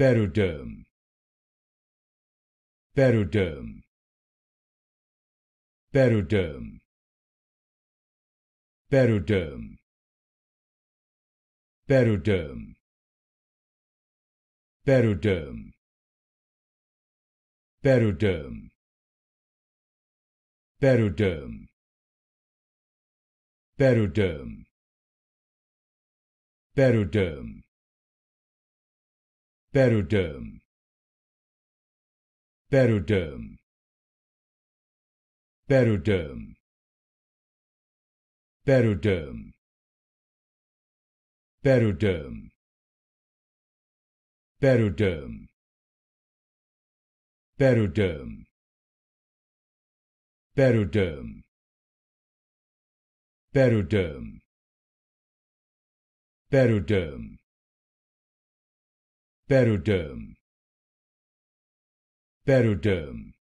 Peroderm Peroderm Peroderm Peroderm Peroderm Peroderm Peroderm Peroderm Peroderm Peroderm Peroderm. Peroderm. Peroderm. Peroderm. Peroderm. Peroderm. Peroderm. Peroderm. Peroderm. Peroderm.